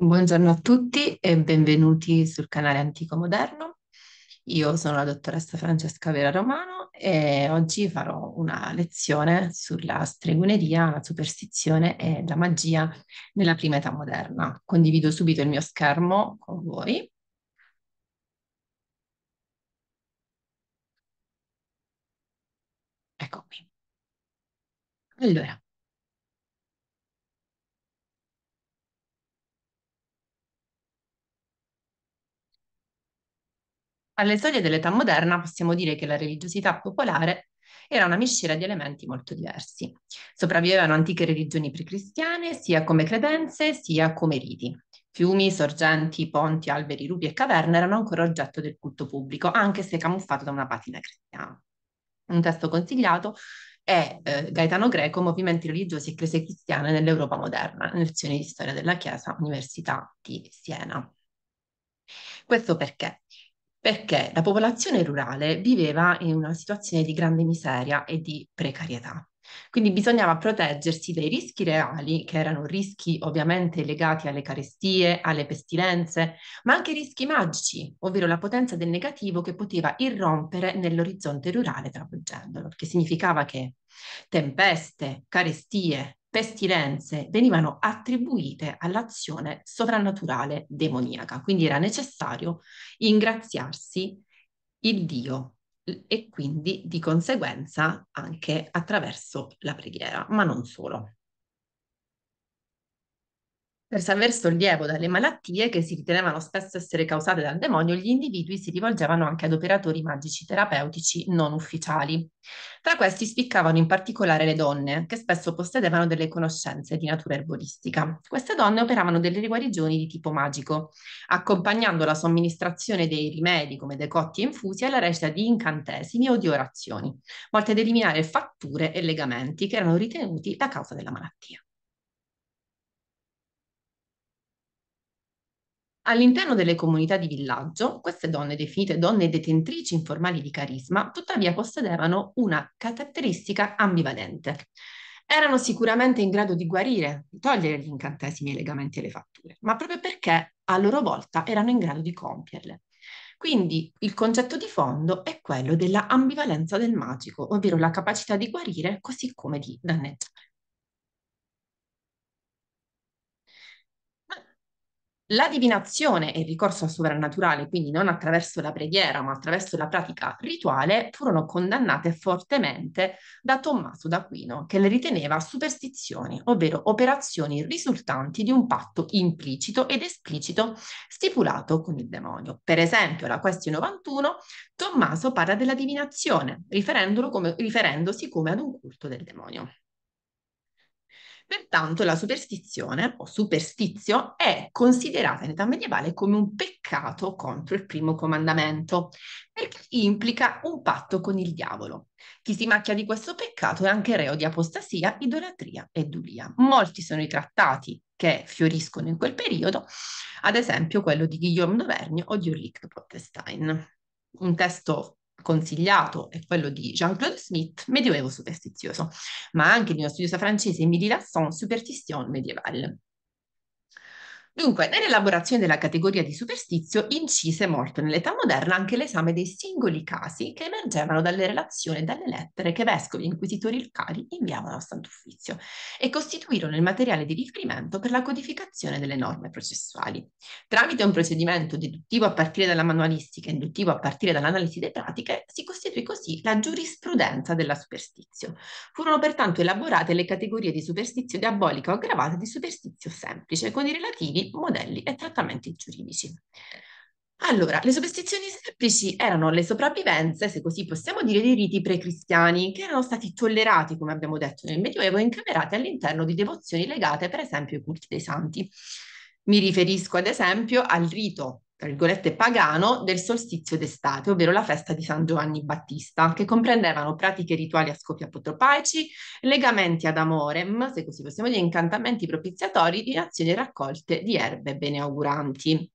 Buongiorno a tutti e benvenuti sul canale Antico Moderno. Io sono la dottoressa Francesca Vera Romano e oggi farò una lezione sulla stregoneria, la superstizione e la magia nella prima età moderna. Condivido subito il mio schermo con voi. Ecco qui. Allora, Alle soglie dell'età moderna possiamo dire che la religiosità popolare era una miscela di elementi molto diversi. Sopravvivevano antiche religioni precristiane, sia come credenze sia come riti. Fiumi, sorgenti, ponti, alberi, rupi e caverne erano ancora oggetto del culto pubblico, anche se camuffato da una patina cristiana. Un testo consigliato è eh, Gaetano Greco, Movimenti religiosi e Chiese cristiane nell'Europa moderna, lezioni di storia della Chiesa, Università di Siena. Questo perché perché la popolazione rurale viveva in una situazione di grande miseria e di precarietà. Quindi bisognava proteggersi dai rischi reali, che erano rischi ovviamente legati alle carestie, alle pestilenze, ma anche rischi magici, ovvero la potenza del negativo che poteva irrompere nell'orizzonte rurale travolgendolo, che significava che tempeste, carestie, pestilenze venivano attribuite all'azione sovrannaturale demoniaca, quindi era necessario ingraziarsi il Dio e quindi di conseguenza anche attraverso la preghiera, ma non solo. Per salvare sollievo dalle malattie che si ritenevano spesso essere causate dal demonio, gli individui si rivolgevano anche ad operatori magici terapeutici non ufficiali. Tra questi spiccavano in particolare le donne, che spesso possedevano delle conoscenze di natura erboristica. Queste donne operavano delle guarigioni di tipo magico, accompagnando la somministrazione dei rimedi come decotti e infusi alla recita di incantesimi o di orazioni, volte ad eliminare fatture e legamenti che erano ritenuti la causa della malattia. All'interno delle comunità di villaggio, queste donne, definite donne detentrici informali di carisma, tuttavia possedevano una caratteristica ambivalente. Erano sicuramente in grado di guarire, di togliere gli incantesimi, i legamenti e le fatture, ma proprio perché a loro volta erano in grado di compierle. Quindi il concetto di fondo è quello della ambivalenza del magico, ovvero la capacità di guarire così come di danneggiare. La divinazione e il ricorso al sovrannaturale, quindi non attraverso la preghiera, ma attraverso la pratica rituale, furono condannate fortemente da Tommaso d'Aquino, che le riteneva superstizioni, ovvero operazioni risultanti di un patto implicito ed esplicito stipulato con il demonio. Per esempio, la questione 91, Tommaso parla della divinazione, riferendosi come ad un culto del demonio. Pertanto la superstizione o superstizio è considerata in età medievale come un peccato contro il primo comandamento, perché implica un patto con il diavolo. Chi si macchia di questo peccato è anche reo di apostasia, idolatria e dulia. Molti sono i trattati che fioriscono in quel periodo, ad esempio quello di Guillaume d'Auvergne o di Ulrich Protestein. Un testo consigliato è quello di Jean-Claude Smith, Medioevo superstizioso, ma anche di uno studioso francese Émilie Lasson, Superstition médiévale. Dunque, nell'elaborazione della categoria di superstizio incise molto nell'età moderna anche l'esame dei singoli casi che emergevano dalle relazioni e dalle lettere che vescovi e inquisitori locali inviavano al Sant'Uffizio e costituirono il materiale di riferimento per la codificazione delle norme processuali. Tramite un procedimento deduttivo a partire dalla manualistica e induttivo a partire dall'analisi delle pratiche, si costituì così la giurisprudenza della superstizio. Furono pertanto elaborate le categorie di superstizio diabolica o aggravata e di superstizio semplice, con i relativi modelli e trattamenti giuridici. Allora, le superstizioni semplici erano le sopravvivenze, se così possiamo dire, dei riti precristiani, che erano stati tollerati, come abbiamo detto, nel Medioevo e incamerati all'interno di devozioni legate, per esempio, ai culti dei santi. Mi riferisco, ad esempio, al rito tra virgolette, pagano del solstizio d'estate, ovvero la festa di San Giovanni Battista, che comprendevano pratiche rituali a scopi apotropaici, legamenti ad amorem, se così possiamo dire, incantamenti propiziatori di azioni raccolte di erbe beneauguranti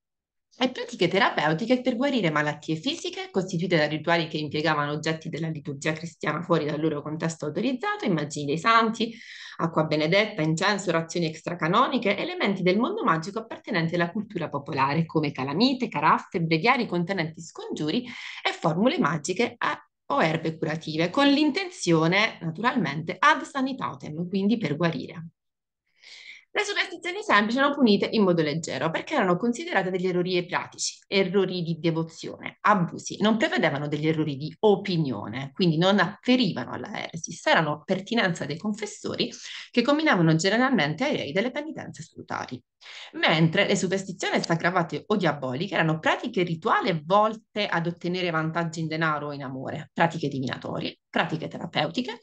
e pratiche terapeutiche per guarire malattie fisiche costituite da rituali che impiegavano oggetti della liturgia cristiana fuori dal loro contesto autorizzato, immagini dei santi, acqua benedetta, incenso, orazioni extracanoniche, elementi del mondo magico appartenenti alla cultura popolare, come calamite, caraffe, breviari contenenti scongiuri e formule magiche a eh, o erbe curative, con l'intenzione naturalmente ad sanitatem, quindi per guarire. Le superstizioni semplici erano punite in modo leggero perché erano considerate degli errori pratici, errori di devozione, abusi, non prevedevano degli errori di opinione, quindi non afferivano alla eresis, erano pertinenza dei confessori che combinavano generalmente ai rei delle penitenze salutari. Mentre le superstizioni sacravate o diaboliche erano pratiche rituali volte ad ottenere vantaggi in denaro o in amore, pratiche divinatorie, pratiche terapeutiche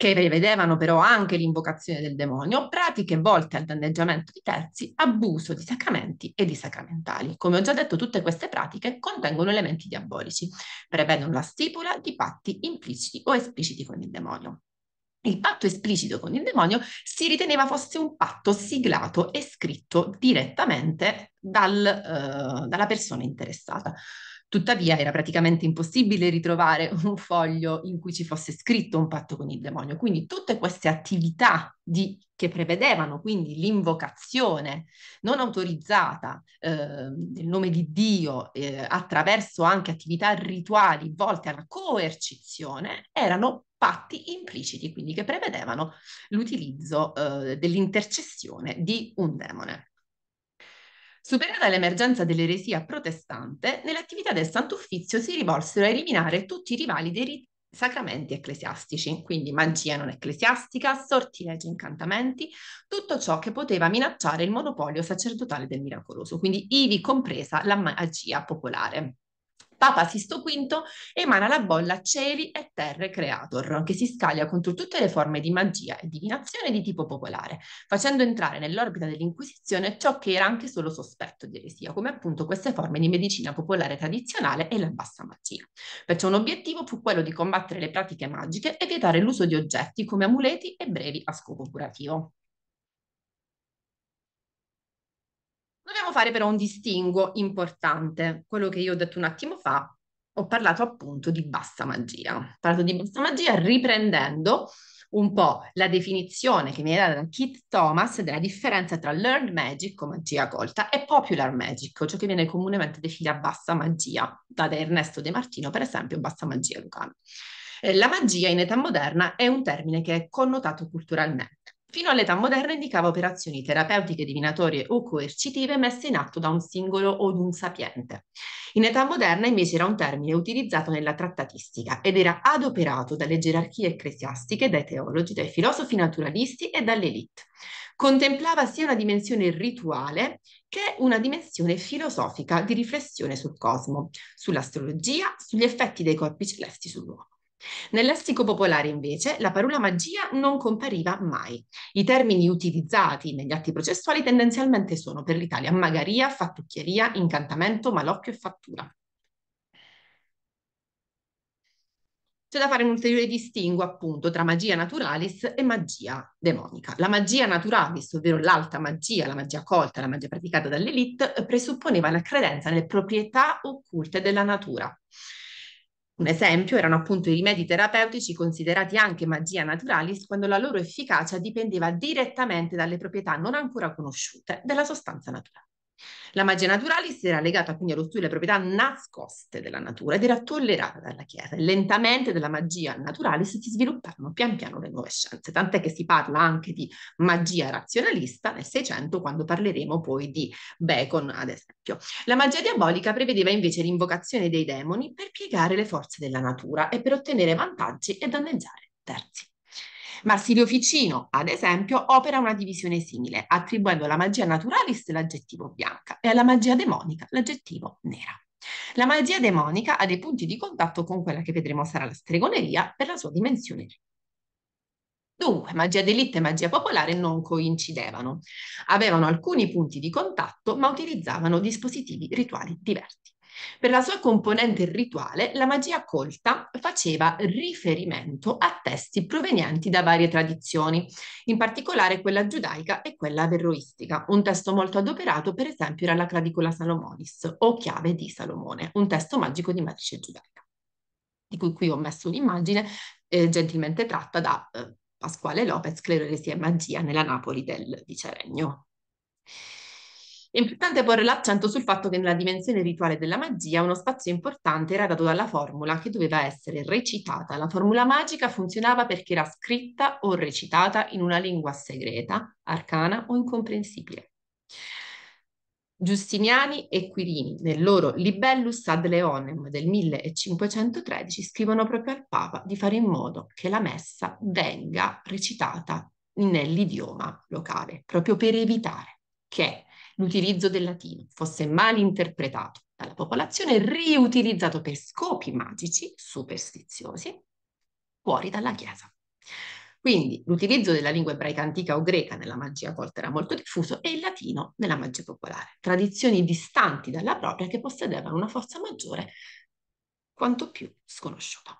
che prevedevano però anche l'invocazione del demonio, pratiche volte al danneggiamento di terzi, abuso di sacramenti e di sacramentali. Come ho già detto, tutte queste pratiche contengono elementi diabolici, prevedono la stipula di patti impliciti o espliciti con il demonio. Il patto esplicito con il demonio si riteneva fosse un patto siglato e scritto direttamente dal, eh, dalla persona interessata. Tuttavia era praticamente impossibile ritrovare un foglio in cui ci fosse scritto un patto con il demonio. Quindi tutte queste attività di, che prevedevano quindi l'invocazione non autorizzata eh, nome di Dio eh, attraverso anche attività rituali volte alla coercizione erano patti impliciti, quindi che prevedevano l'utilizzo eh, dell'intercessione di un demone. Superata l'emergenza dell'eresia protestante, nell'attività del Sant'Uffizio si rivolsero a eliminare tutti i rivali dei rit- sacramenti ecclesiastici, quindi magia non ecclesiastica, sortilegi, incantamenti, tutto ciò che poteva minacciare il monopolio sacerdotale del miracoloso, quindi ivi compresa la magia popolare. Papa Sisto V emana la bolla Cieli e Terre Creator, che si scaglia contro tutte le forme di magia e divinazione di tipo popolare, facendo entrare nell'orbita dell'Inquisizione ciò che era anche solo sospetto di eresia, come appunto queste forme di medicina popolare tradizionale e la bassa magia. Perciò un obiettivo fu quello di combattere le pratiche magiche e vietare l'uso di oggetti come amuleti e brevi a scopo curativo. Dobbiamo fare però un distinguo importante, quello che io ho detto un attimo fa, ho parlato appunto di bassa magia. Ho parlato di bassa magia riprendendo un po' la definizione che mi data da Keith Thomas della differenza tra learned magic o magia colta e popular magic, ciò che viene comunemente definita bassa magia, da Ernesto De Martino, per esempio, bassa magia lucana. Eh, la magia in età moderna è un termine che è connotato culturalmente fino all'età moderna indicava operazioni terapeutiche, divinatorie o coercitive messe in atto da un singolo o un sapiente. In età moderna invece era un termine utilizzato nella trattatistica ed era adoperato dalle gerarchie ecclesiastiche, dai teologi, dai filosofi naturalisti e dall'elite. Contemplava sia una dimensione rituale che una dimensione filosofica di riflessione sul cosmo, sull'astrologia, sugli effetti dei corpi celesti sull'uomo. Nel lessico popolare, invece, la parola magia non compariva mai. I termini utilizzati negli atti processuali tendenzialmente sono per l'Italia magaria, fattucchieria, incantamento, malocchio e fattura. C'è da fare un ulteriore distinguo appunto tra magia naturalis e magia demonica. La magia naturalis, ovvero l'alta magia, la magia colta, la magia praticata dall'elite, presupponeva la credenza nelle proprietà occulte della natura un esempio erano appunto i rimedi terapeutici considerati anche magia naturalis quando la loro efficacia dipendeva direttamente dalle proprietà non ancora conosciute della sostanza naturale. La magia naturalis era legata quindi allo studio delle proprietà nascoste della natura ed era tollerata dalla Chiesa. lentamente della magia naturalis si svilupparono pian piano le nuove scienze, tant'è che si parla anche di magia razionalista nel Seicento, quando parleremo poi di Bacon, ad esempio. La magia diabolica prevedeva invece l'invocazione dei demoni per piegare le forze della natura e per ottenere vantaggi e danneggiare terzi. Marsilio Ficino, ad esempio, opera una divisione simile, attribuendo alla magia naturalis l'aggettivo bianca e alla magia demonica l'aggettivo nera. La magia demonica ha dei punti di contatto con quella che vedremo sarà la stregoneria per la sua dimensione Dunque, magia d'elite e magia popolare non coincidevano. Avevano alcuni punti di contatto, ma utilizzavano dispositivi rituali diversi. Per la sua componente rituale, la magia colta faceva riferimento a testi provenienti da varie tradizioni, in particolare quella giudaica e quella verroistica. Un testo molto adoperato, per esempio, era la Cradicola Salomonis o Chiave di Salomone, un testo magico di matrice giudaica, di cui qui ho messo un'immagine eh, gentilmente tratta da eh, Pasquale Lopez, Cleroresia e Magia nella Napoli del Viceregno. È importante porre l'accento sul fatto che nella dimensione rituale della magia uno spazio importante era dato dalla formula che doveva essere recitata. La formula magica funzionava perché era scritta o recitata in una lingua segreta, arcana o incomprensibile. Giustiniani e Quirini, nel loro Libellus ad Leonem del 1513, scrivono proprio al Papa di fare in modo che la messa venga recitata nell'idioma locale, proprio per evitare che l'utilizzo del latino fosse mal interpretato dalla popolazione e riutilizzato per scopi magici, superstiziosi, fuori dalla Chiesa. Quindi l'utilizzo della lingua ebraica antica o greca nella magia colta era molto diffuso e il latino nella magia popolare, tradizioni distanti dalla propria che possedevano una forza maggiore quanto più sconosciuta.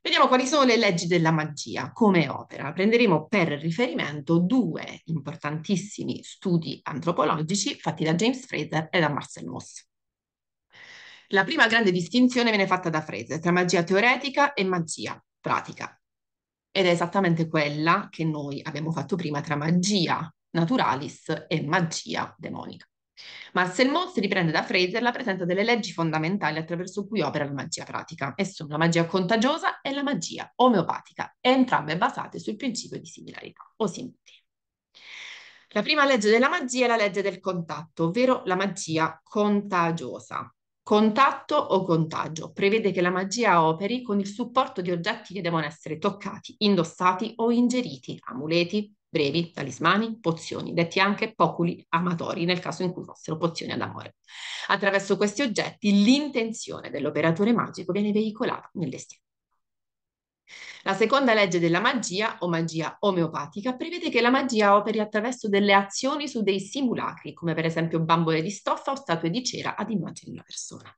Vediamo quali sono le leggi della magia come opera. Prenderemo per riferimento due importantissimi studi antropologici fatti da James Fraser e da Marcel Moss. La prima grande distinzione viene fatta da Fraser tra magia teoretica e magia pratica. Ed è esattamente quella che noi abbiamo fatto prima tra magia naturalis e magia demonica. Musselman si riprende da Fraser la presenza delle leggi fondamentali attraverso cui opera la magia pratica, e sono la magia contagiosa e la magia omeopatica, entrambe basate sul principio di similarità o similitudine. La prima legge della magia è la legge del contatto, ovvero la magia contagiosa. Contatto o contagio prevede che la magia operi con il supporto di oggetti che devono essere toccati, indossati o ingeriti, amuleti, brevi, talismani, pozioni, detti anche popoli amatori nel caso in cui fossero pozioni ad amore. Attraverso questi oggetti l'intenzione dell'operatore magico viene veicolata nell'estiero. La seconda legge della magia, o magia omeopatica, prevede che la magia operi attraverso delle azioni su dei simulacri, come per esempio bambole di stoffa o statue di cera ad immagine di una persona.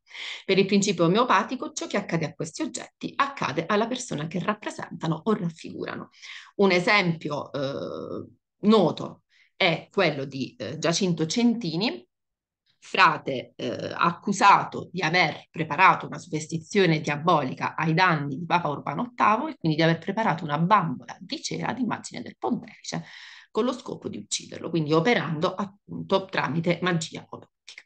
Per il principio omeopatico, ciò che accade a questi oggetti accade alla persona che rappresentano o raffigurano. Un esempio eh, noto è quello di eh, Giacinto Centini, frate eh, accusato di aver preparato una superstizione diabolica ai danni di Papa Urbano VIII e quindi di aver preparato una bambola di cera d'immagine del pontefice con lo scopo di ucciderlo, quindi operando appunto tramite magia odottica.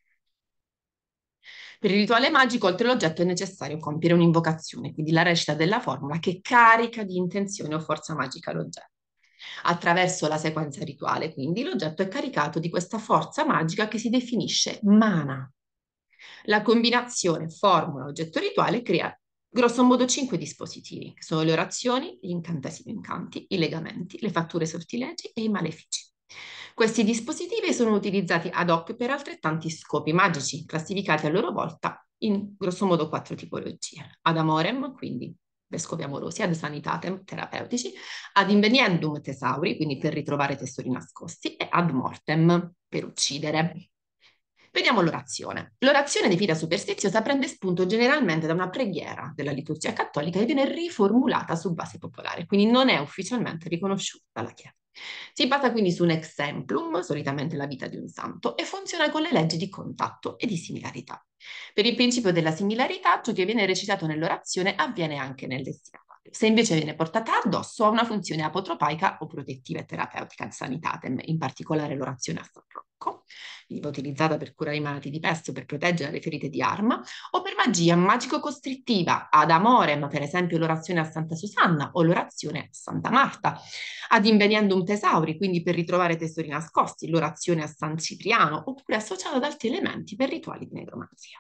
Per il rituale magico, oltre all'oggetto, è necessario compiere un'invocazione, quindi la recita della formula che carica di intenzione o forza magica l'oggetto. Attraverso la sequenza rituale, quindi, l'oggetto è caricato di questa forza magica che si definisce mana. La combinazione formula-oggetto rituale crea grosso modo cinque dispositivi, che sono le orazioni, gli incantesimi incanti, i legamenti, le fatture sortilegi e i malefici. Questi dispositivi sono utilizzati ad hoc per altrettanti scopi magici, classificati a loro volta in grossomodo quattro tipologie. Ad amorem, quindi vescovi amorosi, ad sanitatem terapeutici, ad inveniendum tesauri, quindi per ritrovare tesori nascosti, e ad mortem, per uccidere. Vediamo l'orazione. L'orazione di fida superstiziosa prende spunto generalmente da una preghiera della liturgia cattolica e viene riformulata su base popolare, quindi non è ufficialmente riconosciuta dalla Chiesa. Si basa quindi su un exemplum, solitamente la vita di un santo, e funziona con le leggi di contatto e di similarità. Per il principio della similarità, ciò che viene recitato nell'orazione avviene anche nell'esia. Se invece viene portata addosso ha una funzione apotropaica o protettiva e terapeutica sanitatem, in particolare l'orazione a San Rocco, iva utilizzata per curare i malati di pesto o per proteggere le ferite di arma, o per magia magico-costrittiva ad amorem, per esempio l'orazione a Santa Susanna o l'orazione a Santa Marta, ad invenendum tesauri, quindi per ritrovare tesori nascosti, l'orazione a San Cipriano, oppure associata ad altri elementi per rituali di negromanzia.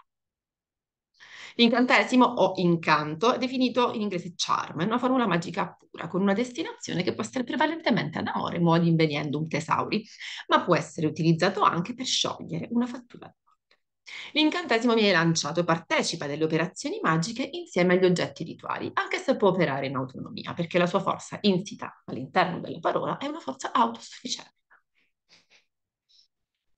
L'incantesimo o incanto è definito in inglese charm, è una formula magica pura, con una destinazione che può essere prevalentemente ad amore, modi invenendo un tesauri, ma può essere utilizzato anche per sciogliere una fattura L'incantesimo viene lanciato e partecipa delle operazioni magiche insieme agli oggetti rituali, anche se può operare in autonomia, perché la sua forza insita all'interno della parola è una forza autosufficiente.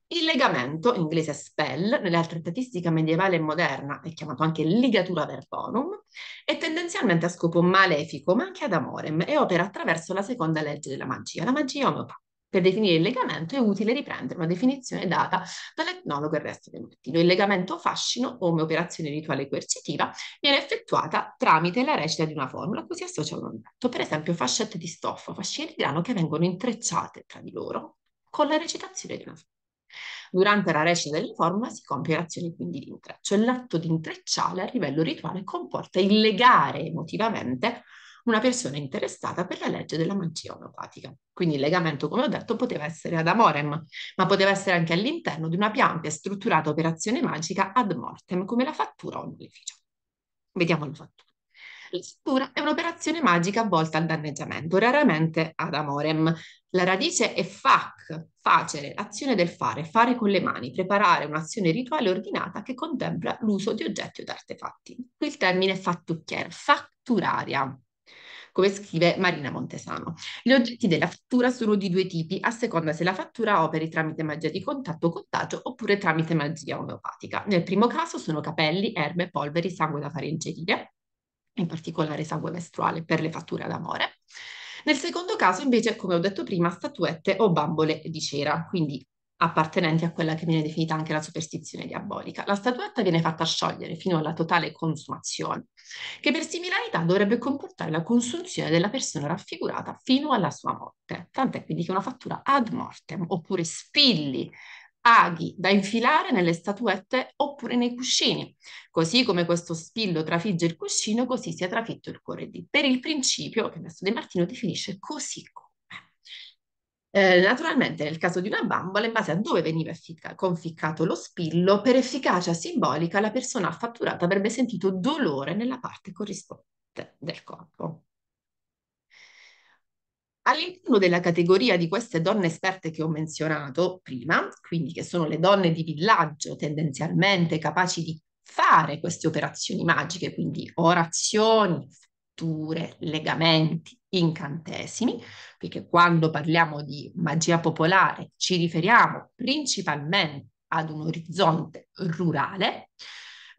Il legamento, in inglese spell, nella trattatistica medievale e moderna è chiamato anche ligatura verbonum, è tendenzialmente a scopo malefico ma anche ad amorem e opera attraverso la seconda legge della magia, la magia omeopatica. Per definire il legamento è utile riprendere una definizione data dall'etnologo e il resto del mattino. Il legamento fascino, come operazione rituale coercitiva, viene effettuata tramite la recita di una formula a cui si associa un oggetto, per esempio fascette di stoffa, fascine di grano che vengono intrecciate tra di loro con la recitazione di una formula. Durante la recita dell'informa si compie l'azione quindi di intreccio e cioè, l'atto di intrecciale a livello rituale comporta il legare emotivamente una persona interessata per la legge della magia omeopatica. Quindi il legamento, come ho detto, poteva essere ad amorem, ma poteva essere anche all'interno di una più e strutturata operazione magica ad mortem, come la fattura o un maleficio. Vediamo la fattura. La scrittura è un'operazione magica volta al danneggiamento, raramente ad amorem. La radice è fac, facere, azione del fare, fare con le mani, preparare un'azione rituale ordinata che contempla l'uso di oggetti o d'artefatti. Qui il termine fattucchier, fatturaria come scrive Marina Montesano. Gli oggetti della fattura sono di due tipi, a seconda se la fattura operi tramite magia di contatto o contagio oppure tramite magia omeopatica. Nel primo caso sono capelli, erbe, polveri, sangue da fare ingerire in particolare sangue mestruale per le fatture ad amore. Nel secondo caso invece, come ho detto prima, statuette o bambole di cera, quindi appartenenti a quella che viene definita anche la superstizione diabolica. La statuetta viene fatta sciogliere fino alla totale consumazione, che per similarità dovrebbe comportare la consunzione della persona raffigurata fino alla sua morte. Tant'è quindi che una fattura ad mortem, oppure spilli aghi da infilare nelle statuette oppure nei cuscini. Così come questo spillo trafigge il cuscino, così si è trafitto il cuore di. Per il principio che Ernesto De Martino definisce così come. Eh, naturalmente, nel caso di una bambola, in base a dove veniva conficcato lo spillo, per efficacia simbolica la persona affatturata avrebbe sentito dolore nella parte corrispondente del corpo. All'interno della categoria di queste donne esperte che ho menzionato prima, quindi che sono le donne di villaggio tendenzialmente capaci di fare queste operazioni magiche, quindi orazioni, fatture, legamenti, incantesimi, perché quando parliamo di magia popolare ci riferiamo principalmente ad un orizzonte rurale,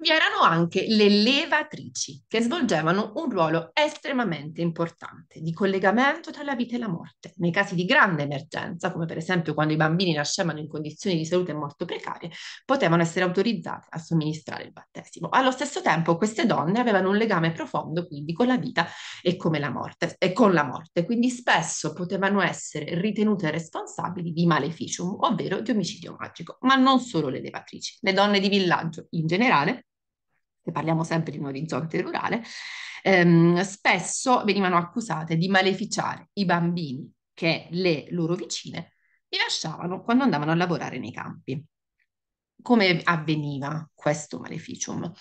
vi erano anche le levatrici che svolgevano un ruolo estremamente importante di collegamento tra la vita e la morte. Nei casi di grande emergenza, come per esempio quando i bambini nascevano in condizioni di salute molto precarie, potevano essere autorizzate a somministrare il battesimo. Allo stesso tempo queste donne avevano un legame profondo quindi con la vita e, la morte, e con la morte, quindi spesso potevano essere ritenute responsabili di maleficium, ovvero di omicidio magico, ma non solo le levatrici. Le donne di villaggio in generale parliamo sempre di un orizzonte rurale, ehm, spesso venivano accusate di maleficiare i bambini che le loro vicine li lasciavano quando andavano a lavorare nei campi. Come avveniva questo maleficium?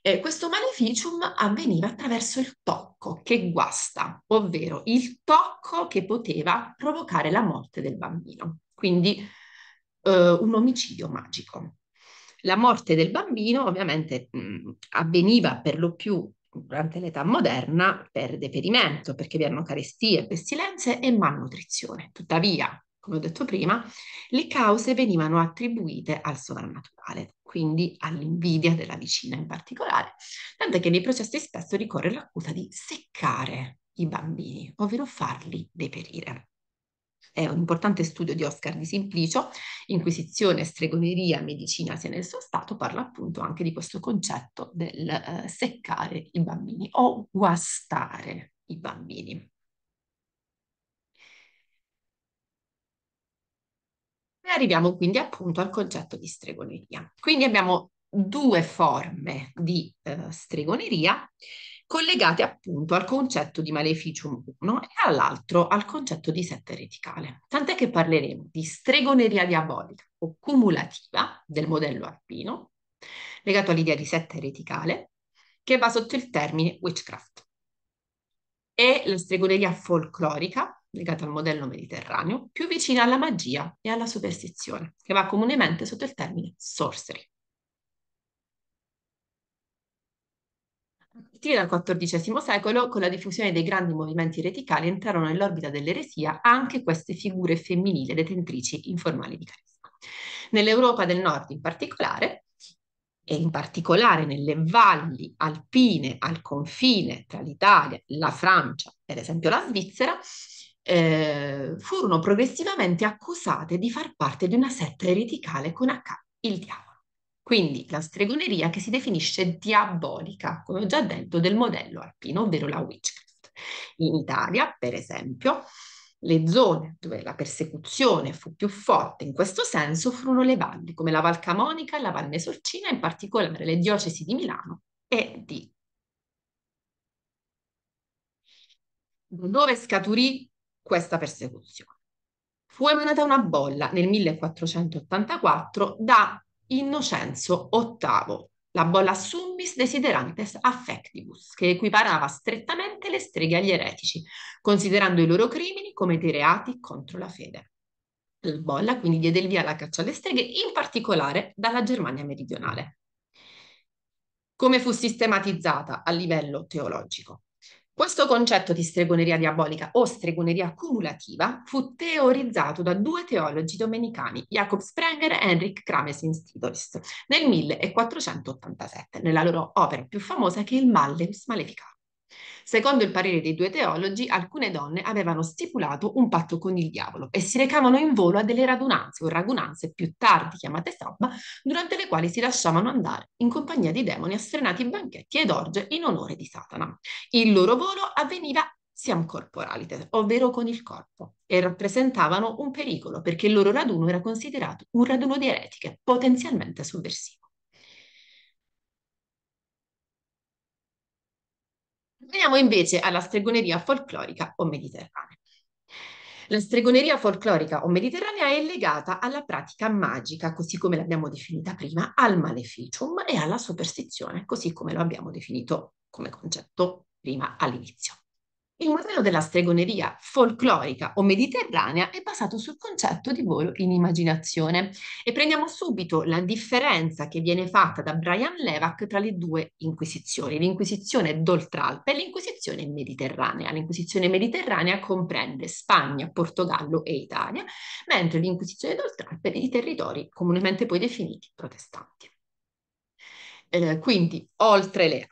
Eh, questo maleficium avveniva attraverso il tocco che guasta, ovvero il tocco che poteva provocare la morte del bambino, quindi eh, un omicidio magico. La morte del bambino ovviamente mh, mm, avveniva per lo più durante l'età moderna per deperimento, perché vi erano carestie, pestilenze e malnutrizione. Tuttavia, come ho detto prima, le cause venivano attribuite al sovrannaturale, quindi all'invidia della vicina in particolare, tant'è che nei processi spesso ricorre l'accusa di seccare i bambini, ovvero farli deperire. È un importante studio di Oscar di Simplicio, Inquisizione, stregoneria, medicina sia nel suo stato, parla appunto anche di questo concetto del eh, seccare i bambini o guastare i bambini. E arriviamo quindi appunto al concetto di stregoneria. Quindi abbiamo due forme di eh, stregoneria collegate appunto al concetto di maleficio 1 e all'altro al concetto di setta ereticale. Tant'è che parleremo di stregoneria diabolica o cumulativa del modello alpino, legato all'idea di setta ereticale, che va sotto il termine witchcraft, e la stregoneria folclorica, legata al modello mediterraneo, più vicina alla magia e alla superstizione, che va comunemente sotto il termine sorcery. stile al XIV secolo, con la diffusione dei grandi movimenti reticali, entrarono nell'orbita dell'eresia anche queste figure femminili detentrici informali di carisma. Nell'Europa del Nord in particolare, e in particolare nelle valli alpine al confine tra l'Italia, la Francia, per esempio la Svizzera, eh, furono progressivamente accusate di far parte di una setta ereticale con H, il diavolo. Quindi la stregoneria che si definisce diabolica, come ho già detto, del modello alpino, ovvero la witchcraft. In Italia, per esempio, le zone dove la persecuzione fu più forte in questo senso furono le valli, come la Val Camonica e la Val Mesorcina, in particolare le diocesi di Milano e di. Da dove scaturì questa persecuzione? Fu emanata una bolla nel 1484 da Innocenzo VIII, la bolla summis desiderantes affectibus, che equiparava strettamente le streghe agli eretici, considerando i loro crimini come dei reati contro la fede. La bolla quindi diede il via alla caccia alle streghe, in particolare dalla Germania meridionale. Come fu sistematizzata a livello teologico? Questo concetto di stregoneria diabolica o stregoneria cumulativa fu teorizzato da due teologi domenicani, Jacob Sprenger e Henrik in Titolist, nel 1487, nella loro opera più famosa che è il Malleus Maleficato. Secondo il parere dei due teologi, alcune donne avevano stipulato un patto con il diavolo e si recavano in volo a delle radunanze o ragunanze più tardi chiamate sabba, durante le quali si lasciavano andare in compagnia di demoni a sfrenati banchetti ed orge in onore di Satana. Il loro volo avveniva siam corporalite, ovvero con il corpo, e rappresentavano un pericolo perché il loro raduno era considerato un raduno di eretiche potenzialmente sovversivo. Veniamo invece alla stregoneria folclorica o mediterranea. La stregoneria folclorica o mediterranea è legata alla pratica magica, così come l'abbiamo definita prima, al maleficium e alla superstizione, così come lo abbiamo definito come concetto prima all'inizio. Il modello della stregoneria folclorica o mediterranea è basato sul concetto di volo in immaginazione e prendiamo subito la differenza che viene fatta da Brian Levac tra le due inquisizioni, l'inquisizione d'Oltralpe e l'inquisizione mediterranea. L'inquisizione mediterranea comprende Spagna, Portogallo e Italia, mentre l'inquisizione d'Oltralpe è di territori comunemente poi definiti protestanti. Eh, quindi, oltre le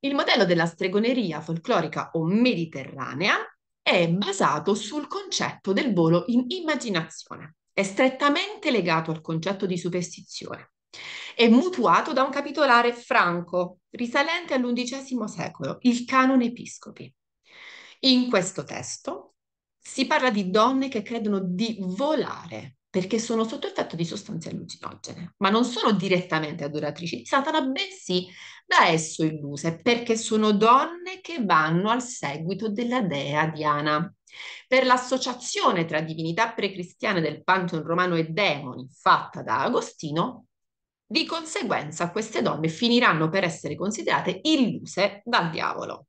il modello della stregoneria folclorica o mediterranea è basato sul concetto del volo in immaginazione, è strettamente legato al concetto di superstizione. È mutuato da un capitolare franco risalente all'undicesimo secolo, il canone episcopi. In questo testo si parla di donne che credono di volare perché sono sotto effetto di sostanze allucinogene, ma non sono direttamente adoratrici di Satana, bensì da esso illuse, perché sono donne che vanno al seguito della dea Diana. Per l'associazione tra divinità precristiane del Pantheon romano e demoni fatta da Agostino, di conseguenza queste donne finiranno per essere considerate illuse dal diavolo,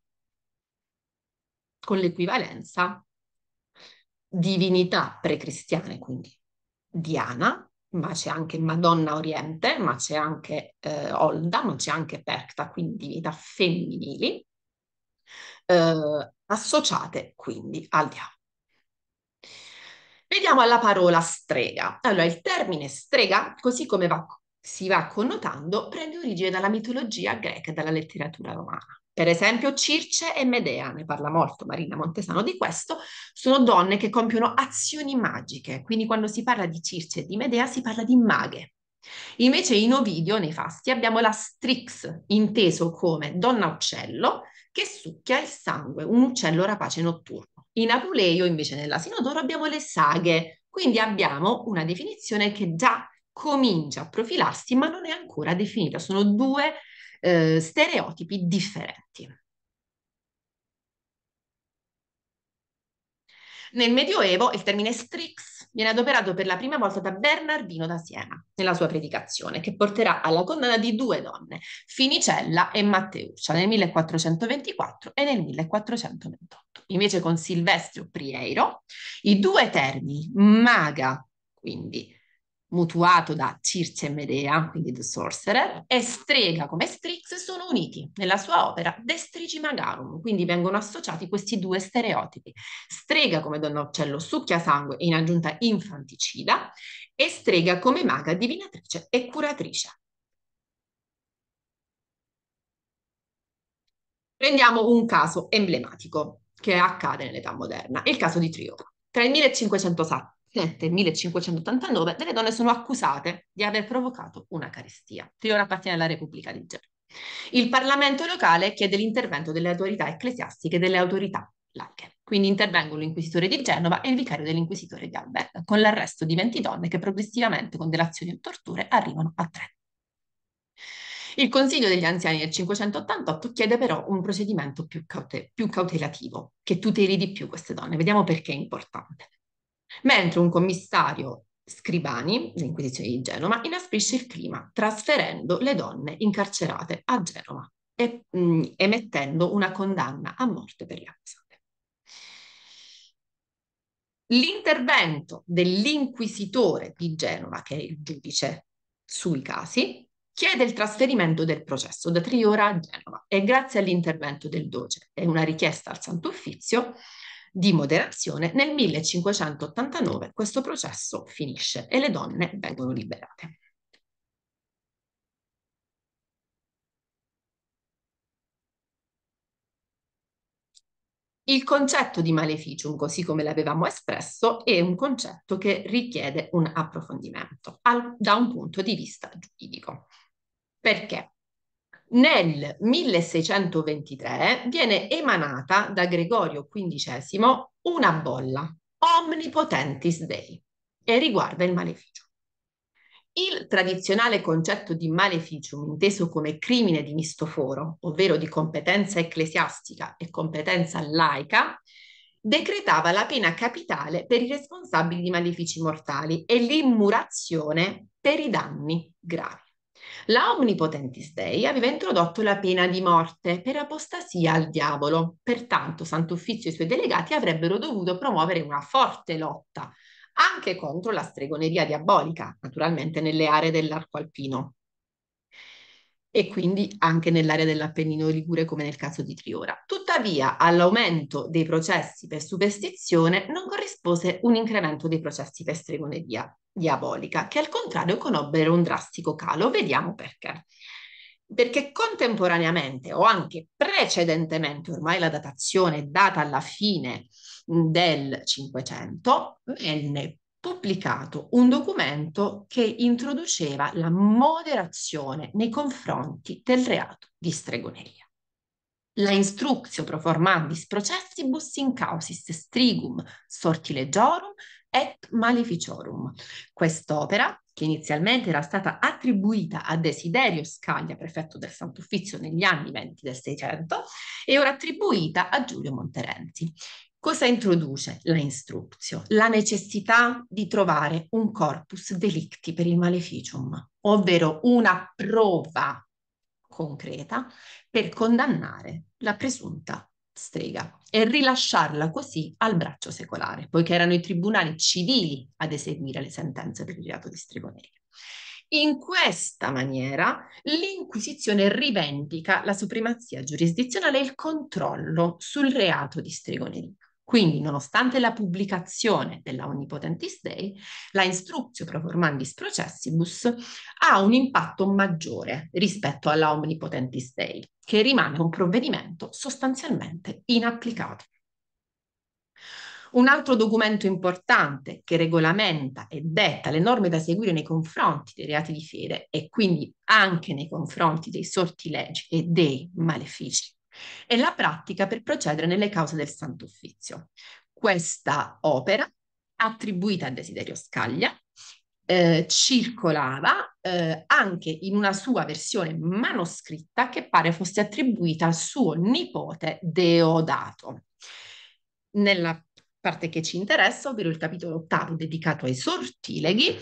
con l'equivalenza divinità precristiane, quindi Diana, ma c'è anche Madonna Oriente, ma c'è anche eh, Olda, ma c'è anche Percta, quindi divinità femminili, eh, associate quindi al diavolo. Vediamo alla parola strega. Allora, il termine strega, così come va, si va connotando, prende origine dalla mitologia greca e dalla letteratura romana. Per esempio Circe e Medea, ne parla molto Marina Montesano di questo, sono donne che compiono azioni magiche, quindi quando si parla di Circe e di Medea si parla di maghe. Invece in Ovidio, nei Fasti, abbiamo la Strix, inteso come donna uccello, che succhia il sangue, un uccello rapace notturno. In Apuleio, invece nella Sinodoro, abbiamo le saghe, quindi abbiamo una definizione che già comincia a profilarsi, ma non è ancora definita. Sono due eh, stereotipi differenti. Nel Medioevo il termine strix viene adoperato per la prima volta da Bernardino da Siena nella sua predicazione, che porterà alla condanna di due donne, Finicella e Matteuccia, nel 1424 e nel 1428. Invece con Silvestro Prieiro i due termini maga, quindi mutuato da Circe e Medea, quindi The Sorcerer, e strega come Strix sono uniti nella sua opera Destrigi Magarum, quindi vengono associati questi due stereotipi. Strega come donna uccello succhia sangue e in aggiunta infanticida e strega come maga divinatrice e curatrice. Prendiamo un caso emblematico che accade nell'età moderna, il caso di Triopa. Tra il 1507 nel 1589 delle donne sono accusate di aver provocato una carestia. Triora appartiene alla Repubblica di Genova. Il Parlamento locale chiede l'intervento delle autorità ecclesiastiche e delle autorità laiche. Quindi intervengono l'inquisitore di Genova e il vicario dell'inquisitore di Alberta, con l'arresto di 20 donne che progressivamente con delazioni e torture arrivano a 30. Il Consiglio degli Anziani del 588 chiede però un procedimento più, caute più cautelativo, che tuteli di più queste donne. Vediamo perché è importante mentre un commissario Scribani, l'Inquisizione di Genova, inasprisce il clima, trasferendo le donne incarcerate a Genova e mh, mm, emettendo una condanna a morte per le accusate. L'intervento dell'inquisitore di Genova, che è il giudice sui casi, chiede il trasferimento del processo da Triora a Genova e grazie all'intervento del doge e una richiesta al Santo Uffizio di moderazione, nel 1589 questo processo finisce e le donne vengono liberate. Il concetto di maleficium, così come l'avevamo espresso, è un concetto che richiede un approfondimento al, da un punto di vista giuridico. Perché? nel 1623 viene emanata da Gregorio XV una bolla, Omnipotentis Dei, e riguarda il maleficio. Il tradizionale concetto di maleficium, inteso come crimine di mistoforo, ovvero di competenza ecclesiastica e competenza laica, decretava la pena capitale per i responsabili di malefici mortali e l'immurazione per i danni gravi. La Omnipotentis Dei aveva introdotto la pena di morte per apostasia al diavolo, pertanto Sant'Uffizio e i suoi delegati avrebbero dovuto promuovere una forte lotta anche contro la stregoneria diabolica, naturalmente nelle aree dell'arco alpino e quindi anche nell'area dell'Appennino Ligure come nel caso di Triora. Tuttavia all'aumento dei processi per superstizione non corrispose un incremento dei processi per stregoneria diabolica, che al contrario conobbero un drastico calo. Vediamo perché. Perché contemporaneamente o anche precedentemente, ormai la datazione è data alla fine del Cinquecento, venne pubblicato un documento che introduceva la moderazione nei confronti del reato di stregoneria. La instructio proformandis processibus in causis strigum sortilegiorum et maleficiorum. Quest'opera, che inizialmente era stata attribuita a Desiderio Scaglia, prefetto del Sant'Uffizio negli anni 20 del Seicento, è ora attribuita a Giulio Monterenzi. Cosa introduce la instruzione? La necessità di trovare un corpus delicti per il maleficium, ovvero una prova concreta per condannare la presunta strega e rilasciarla così al braccio secolare, poiché erano i tribunali civili ad eseguire le sentenze per il reato di stregoneria. In questa maniera l'Inquisizione rivendica la supremazia giurisdizionale e il controllo sul reato di stregoneria. Quindi, nonostante la pubblicazione della Omnipotentis Dei, la Instructio Performandis Processibus ha un impatto maggiore rispetto alla Omnipotentis Dei, che rimane un provvedimento sostanzialmente inapplicato. Un altro documento importante che regolamenta e detta le norme da seguire nei confronti dei reati di fede e quindi anche nei confronti dei sortilegi e dei malefici e la pratica per procedere nelle cause del Santo Uffizio. Questa opera, attribuita a Desiderio Scaglia, eh, circolava eh, anche in una sua versione manoscritta che pare fosse attribuita al suo nipote Deodato. Nella parte che ci interessa, ovvero il capitolo ottavo dedicato ai sortileghi,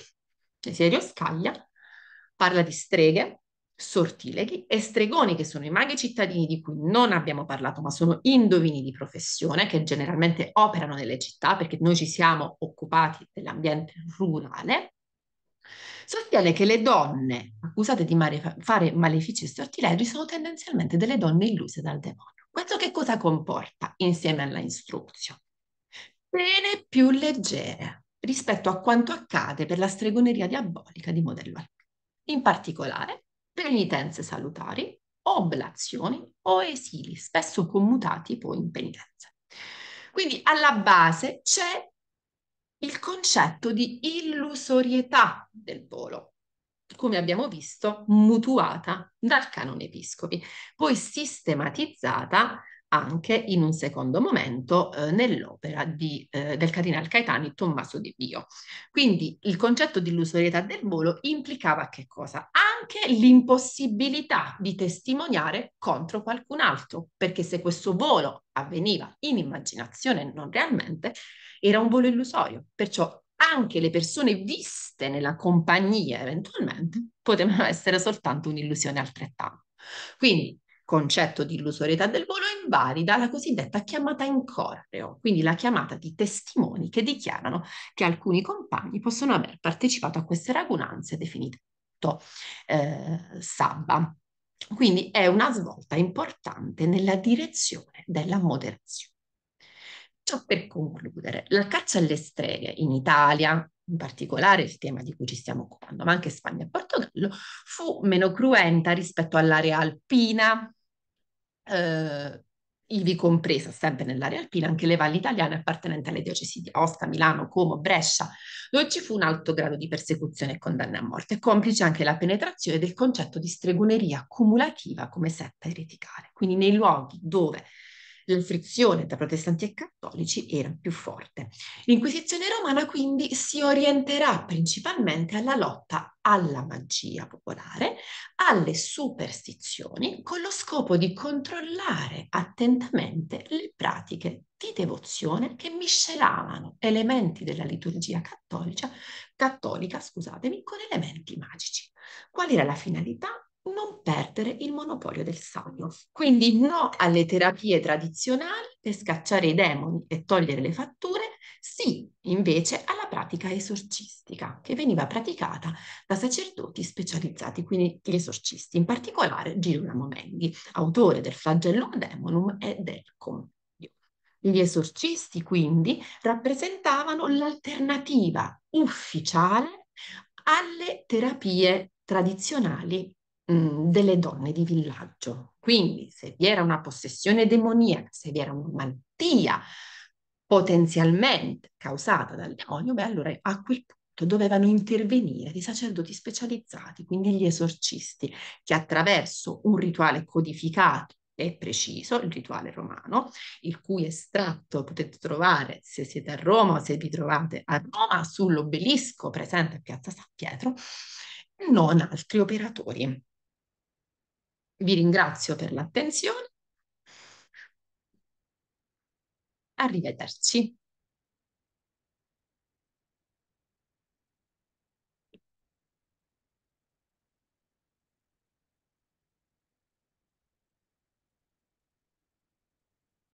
Desiderio Scaglia parla di streghe, sortileghi e stregoni, che sono i maghi cittadini di cui non abbiamo parlato, ma sono indovini di professione che generalmente operano nelle città perché noi ci siamo occupati dell'ambiente rurale. Sostiene che le donne accusate di fare malefici e sortileggi sono tendenzialmente delle donne illuse dal demonio. Questo che cosa comporta insieme alla istruzione? Pene più leggere rispetto a quanto accade per la stregoneria diabolica di modello Alcano. In particolare, penitenze salutari, oblazioni o esili, spesso commutati poi in penitenze. Quindi alla base c'è il concetto di illusorietà del volo, come abbiamo visto, mutuata dal canone Episcopi, poi sistematizzata anche in un secondo momento eh, nell'opera di, eh, del cardinale Caetani Tommaso di Bio. Quindi il concetto di illusorietà del volo implicava che cosa? Anche anche l'impossibilità di testimoniare contro qualcun altro, perché se questo volo avveniva in immaginazione e non realmente, era un volo illusorio, perciò anche le persone viste nella compagnia eventualmente potevano essere soltanto un'illusione altrettanto. Quindi concetto di illusorietà del volo invalida la cosiddetta chiamata in correo, quindi la chiamata di testimoni che dichiarano che alcuni compagni possono aver partecipato a queste ragunanze definite soprattutto eh, Sabba. Quindi è una svolta importante nella direzione della moderazione. Ciò per concludere, la caccia alle streghe in Italia, in particolare il tema di cui ci stiamo occupando, ma anche Spagna e Portogallo, fu meno cruenta rispetto all'area alpina, eh, ivi compresa sempre nell'area alpina anche le valli italiane appartenenti alle diocesi di Aosta, Milano, Como, Brescia, dove ci fu un alto grado di persecuzione e condanne a morte, complice anche la penetrazione del concetto di stregoneria accumulativa come setta ereticale. Quindi nei luoghi dove la frizione tra protestanti e cattolici era più forte. L'Inquisizione romana quindi si orienterà principalmente alla lotta alla magia popolare, alle superstizioni, con lo scopo di controllare attentamente le pratiche di devozione che miscelavano elementi della liturgia cattolica, cattolica scusatemi, con elementi magici. Qual era la finalità? non perdere il monopolio del sano. Quindi no alle terapie tradizionali per scacciare i demoni e togliere le fatture, sì invece alla pratica esorcistica che veniva praticata da sacerdoti specializzati, quindi gli esorcisti, in particolare Girolamo Menghi, autore del Flagellum Demonum e del Compendio. Gli esorcisti quindi rappresentavano l'alternativa ufficiale alle terapie tradizionali delle donne di villaggio. Quindi se vi era una possessione demoniaca, se vi era una malattia potenzialmente causata dal demonio, beh allora a quel punto dovevano intervenire dei sacerdoti specializzati, quindi gli esorcisti, che attraverso un rituale codificato e preciso, il rituale romano, il cui estratto potete trovare se siete a Roma o se vi trovate a Roma sull'obelisco presente a Piazza San Pietro, non altri operatori. Vi ringrazio per l'attenzione. Arrivederci.